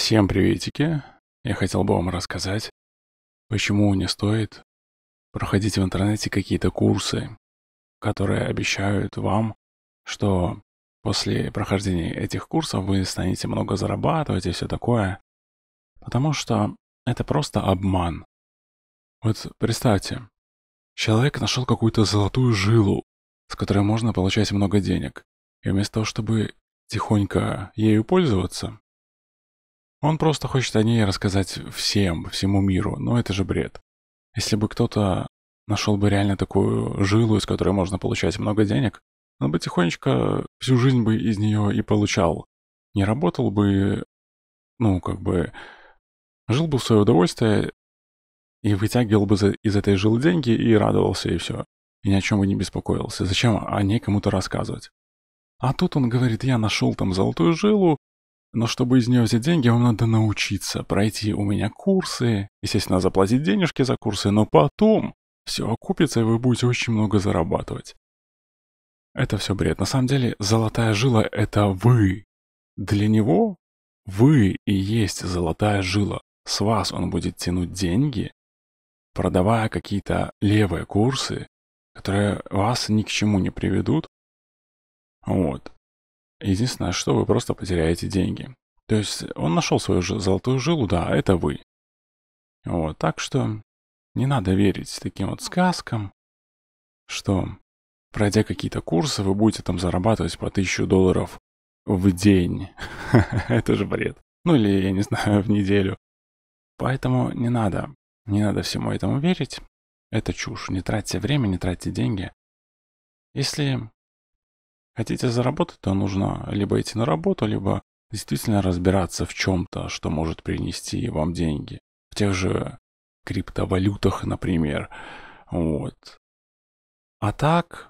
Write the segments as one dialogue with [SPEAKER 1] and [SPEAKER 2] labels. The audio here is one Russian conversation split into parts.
[SPEAKER 1] Всем приветики. Я хотел бы вам рассказать, почему не стоит проходить в интернете какие-то курсы,
[SPEAKER 2] которые обещают вам, что после прохождения этих курсов вы станете много зарабатывать и все такое. Потому что это просто обман. Вот представьте, человек нашел какую-то золотую жилу, с которой можно получать много денег. И вместо того, чтобы тихонько ею пользоваться, он просто хочет о ней рассказать всем, всему миру, но это же бред. Если бы кто-то нашел бы реально такую жилу, из которой можно получать много денег, он бы тихонечко всю жизнь бы из нее и получал. Не работал бы, ну, как бы, жил бы в свое удовольствие и вытягивал бы из этой жилы деньги и радовался, и все. И ни о чем бы не беспокоился. Зачем о ней кому-то рассказывать? А тут он говорит, я нашел там золотую жилу, но чтобы из нее взять деньги, вам надо научиться пройти у меня курсы, естественно, заплатить денежки за курсы, но потом все окупится, и вы будете очень много зарабатывать. Это все бред. На самом деле, золотая жила — это вы. Для него вы и есть золотая жила. С вас он будет тянуть деньги, продавая какие-то левые курсы, которые вас ни к чему не приведут. Вот. Единственное, что вы просто потеряете деньги. То есть он нашел свою золотую жилу, да, а это вы. Вот, так что не надо верить таким вот сказкам, что пройдя какие-то курсы, вы будете там зарабатывать по 1000 долларов в день. это же бред. Ну или, я не знаю, в неделю. Поэтому не надо, не надо всему этому верить. Это чушь. Не тратьте время, не тратьте деньги. Если Хотите заработать, то нужно либо идти на работу, либо действительно разбираться в чем-то, что может принести вам деньги. В тех же
[SPEAKER 1] криптовалютах, например. Вот. А так,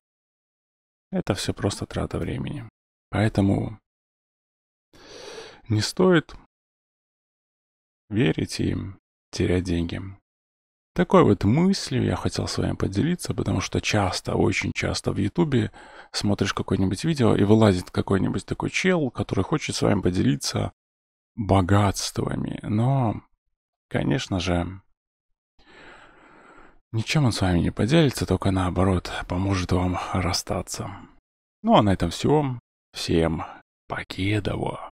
[SPEAKER 1] это все просто трата времени. Поэтому не стоит верить им, терять деньги.
[SPEAKER 2] Такой вот мыслью я хотел с вами поделиться, потому что часто, очень часто в Ютубе смотришь какое-нибудь видео и вылазит какой-нибудь такой чел, который хочет с вами поделиться богатствами. Но, конечно же, ничем он с вами не поделится, только наоборот, поможет вам
[SPEAKER 1] расстаться. Ну а на этом все. Всем покедово.